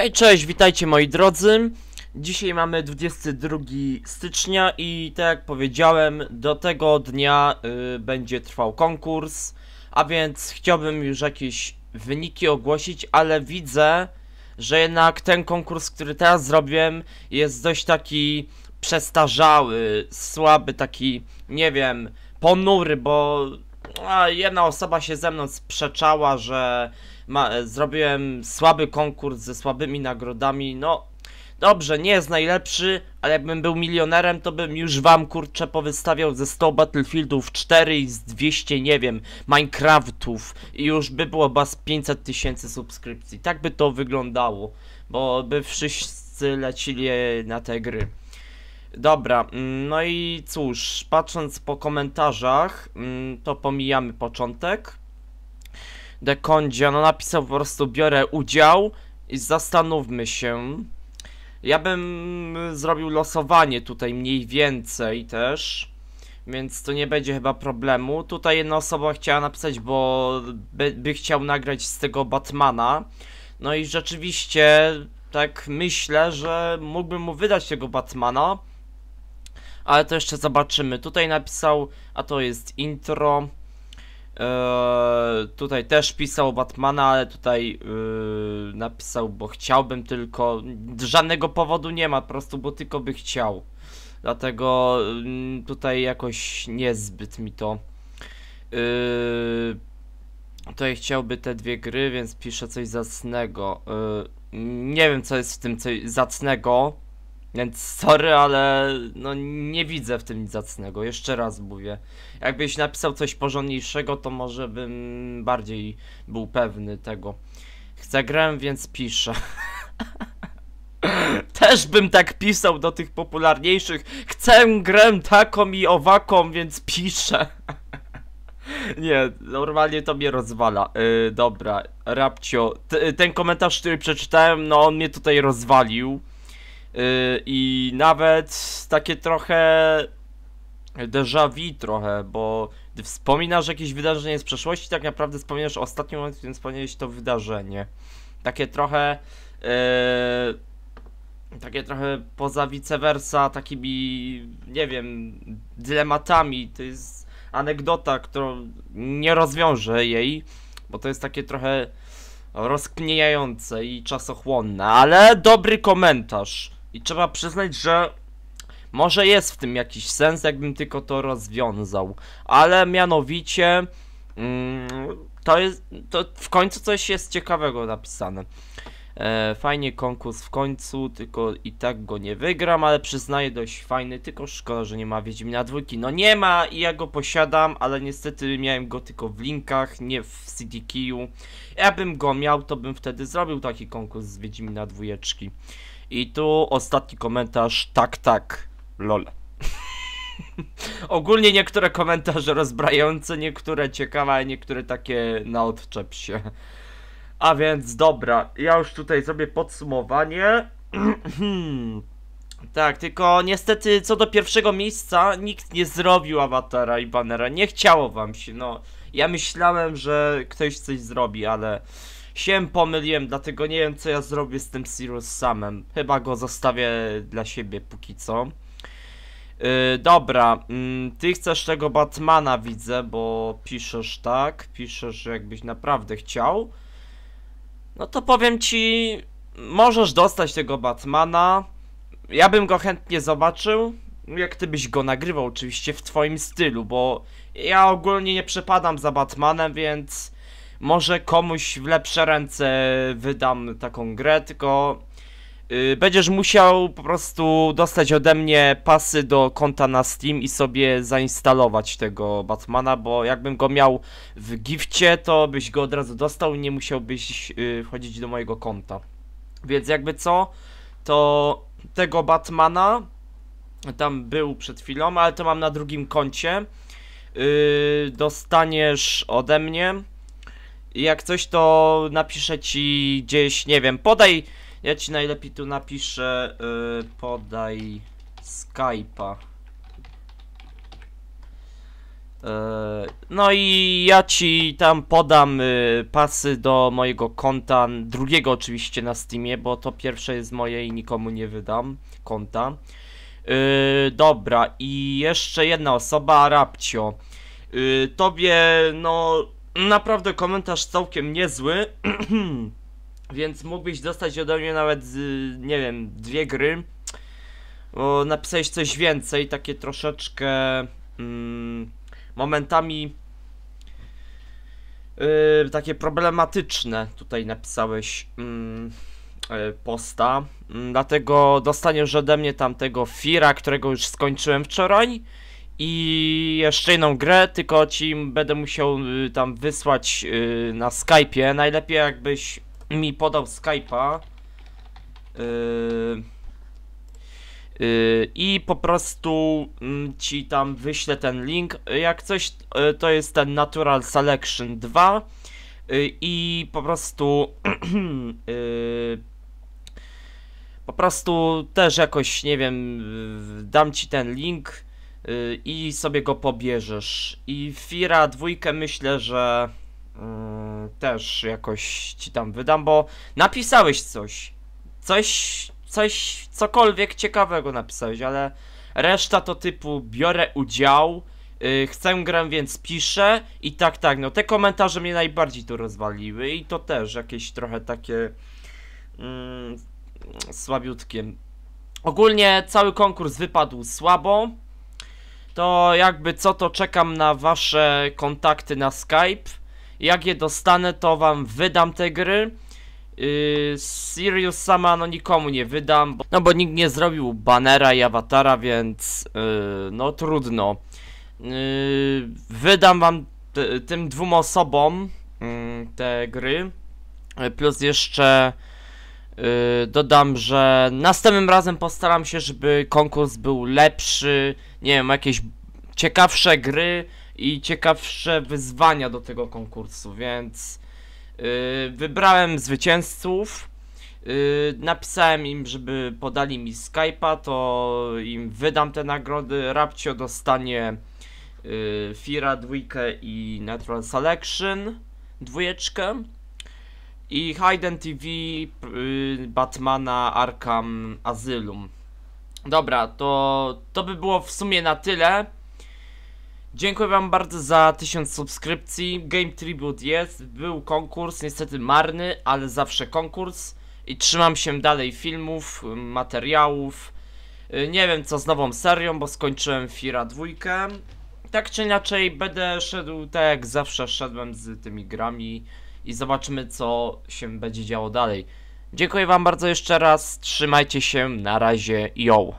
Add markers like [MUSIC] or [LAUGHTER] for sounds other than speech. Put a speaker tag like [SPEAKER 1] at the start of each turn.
[SPEAKER 1] Hej, cześć, witajcie moi drodzy. Dzisiaj mamy 22 stycznia i tak jak powiedziałem, do tego dnia y, będzie trwał konkurs, a więc chciałbym już jakieś wyniki ogłosić, ale widzę, że jednak ten konkurs, który teraz zrobiłem, jest dość taki przestarzały, słaby, taki, nie wiem, ponury, bo a, jedna osoba się ze mną sprzeczała, że ma, e, zrobiłem słaby konkurs ze słabymi nagrodami, no dobrze, nie jest najlepszy, ale jakbym był milionerem, to bym już wam kurczę powystawiał ze 100 Battlefieldów 4 i z 200, nie wiem, Minecraftów i już by było bas 500 tysięcy subskrypcji. Tak by to wyglądało, bo by wszyscy lecili e, na te gry. Dobra, mm, no i cóż, patrząc po komentarzach, mm, to pomijamy początek. Dekondzia, no napisał po prostu biorę udział i zastanówmy się. Ja bym zrobił losowanie tutaj mniej więcej też, więc to nie będzie chyba problemu. Tutaj jedna osoba chciała napisać, bo by, by chciał nagrać z tego Batmana. No i rzeczywiście tak myślę, że mógłbym mu wydać tego Batmana, ale to jeszcze zobaczymy. Tutaj napisał, a to jest intro. Eee, tutaj też pisał Batmana, ale tutaj yy, napisał, bo chciałbym tylko. Żadnego powodu nie ma, po prostu, bo tylko by chciał. Dlatego yy, tutaj jakoś niezbyt mi to. Yy, tutaj chciałby te dwie gry, więc piszę coś zacnego. Yy, nie wiem, co jest w tym coś zacnego. Więc sorry, ale no nie widzę w tym nic zacnego, jeszcze raz mówię. Jakbyś napisał coś porządniejszego, to może bym bardziej był pewny tego. Chcę grę, więc piszę. [LAUGHS] Też bym tak pisał do tych popularniejszych. Chcę grę taką i owaką, więc piszę. [LAUGHS] Nie, normalnie to mnie rozwala. Yy, dobra, Rapcio, ten komentarz, który przeczytałem, no on mnie tutaj rozwalił. Y, i nawet takie trochę déjà vu trochę, bo gdy wspominasz jakieś wydarzenie z przeszłości, tak naprawdę wspominasz ostatni moment, w którym wspomniałeś to wydarzenie. Takie trochę yy, takie trochę poza vice versa, takimi, nie wiem, dylematami. To jest anegdota, którą nie rozwiąże jej, bo to jest takie trochę rozkminiające i czasochłonne, ale dobry komentarz i trzeba przyznać, że może jest w tym jakiś sens, jakbym tylko to rozwiązał. Ale mianowicie mm, to jest, to w końcu coś jest ciekawego napisane. E, fajnie konkurs w końcu, tylko i tak go nie wygram, ale przyznaję dość fajny, tylko szkoda, że nie ma Wiedźmina dwójki. No nie ma i ja go posiadam, ale niestety miałem go tylko w linkach, nie w CDQ. Ja bym go miał, to bym wtedy zrobił taki konkurs z Wiedźmina dwójeczki. I tu ostatni komentarz, tak, tak, lol. [LAUGHS] Ogólnie niektóre komentarze rozbrajające, niektóre ciekawe, a niektóre takie na odczep się. A więc dobra, ja już tutaj zrobię podsumowanie. [CLEARS THROAT] tak, tylko niestety co do pierwszego miejsca nikt nie zrobił awatara i banera. Nie chciało wam się, no. Ja myślałem, że ktoś coś zrobi, ale się pomyliłem, dlatego nie wiem co ja zrobię z tym Sirius samem. Chyba go zostawię dla siebie póki co. Yy, dobra, yy, ty chcesz tego Batmana widzę, bo piszesz tak, piszesz jakbyś naprawdę chciał. No to powiem ci, możesz dostać tego Batmana. Ja bym go chętnie zobaczył, jak ty byś go nagrywał oczywiście w twoim stylu, bo ja ogólnie nie przepadam za Batmanem, więc może komuś w lepsze ręce wydam taką grę, tylko y, będziesz musiał po prostu dostać ode mnie pasy do konta na Steam i sobie zainstalować tego Batmana, bo jakbym go miał w gifcie, to byś go od razu dostał i nie musiałbyś y, wchodzić do mojego konta. Więc jakby co, to tego Batmana tam był przed chwilą, ale to mam na drugim koncie. Yy, dostaniesz ode mnie jak coś to napiszę ci gdzieś, nie wiem, podaj, ja ci najlepiej tu napiszę, yy, podaj Skype'a. Y, no i ja ci tam podam y, pasy do mojego konta, drugiego oczywiście na Steamie, bo to pierwsze jest moje i nikomu nie wydam konta. Yy, dobra, i jeszcze jedna osoba, Rapcio. Yy, tobie, no, Naprawdę komentarz całkiem niezły. [CLEARS THROAT] Więc mógłbyś dostać ode mnie nawet, y, nie wiem, dwie gry. Bo napisałeś coś więcej, takie troszeczkę mm, momentami y, takie problematyczne tutaj napisałeś mm, y, posta. Mm, dlatego dostaniesz ode mnie tamtego Fira, którego już skończyłem wczoraj i jeszcze jedną grę, tylko ci będę musiał y, tam wysłać y, na Skype'ie. Najlepiej jakbyś mi podał Skype'a. Y, I po prostu mm, ci tam wyślę ten link. Jak coś, to jest ten Natural Selection 2 i po prostu [CLEARS THROAT] po prostu też jakoś, nie wiem, dam ci ten link Y, i sobie go pobierzesz. I Fira dwójkę myślę, że yy, też jakoś ci tam wydam, bo napisałeś coś. Coś, coś, cokolwiek ciekawego napisałeś, ale reszta to typu biorę udział, yy, chcę grę, więc piszę i tak, tak. No te komentarze mnie najbardziej tu rozwaliły i to też jakieś trochę takie yy, słabiutkie. Ogólnie cały konkurs wypadł słabo to jakby co to czekam na wasze kontakty na Skype. Jak je dostanę, to wam wydam te gry. Yy, Sirius sama no nikomu nie wydam, bo, no bo nikt nie zrobił banera i awatara, więc yy, no trudno. Yy, wydam wam tym dwóm osobom mm, te gry, yy, plus jeszcze Yy, dodam, że następnym razem postaram się, żeby konkurs był lepszy, nie wiem, jakieś ciekawsze gry i ciekawsze wyzwania do tego konkursu, więc yy, wybrałem zwycięzców, yy, napisałem im, żeby podali mi Skype'a, to im wydam te nagrody, Rapcio dostanie yy, Fira dwójkę i Natural Selection dwójeczkę i Hayden TV y, Batmana Arkham Asylum. Dobra, to, to by było w sumie na tyle. Dziękuję wam bardzo za 1000 subskrypcji. Game Tribute jest, był konkurs, niestety marny, ale zawsze konkurs. I trzymam się dalej filmów, materiałów. Y, nie wiem co z nową serią, bo skończyłem Fira 2. Tak czy inaczej będę szedł tak jak zawsze szedłem z tymi grami i zobaczymy, co się będzie działo dalej. Dziękuję Wam bardzo jeszcze raz, trzymajcie się, na razie, yo!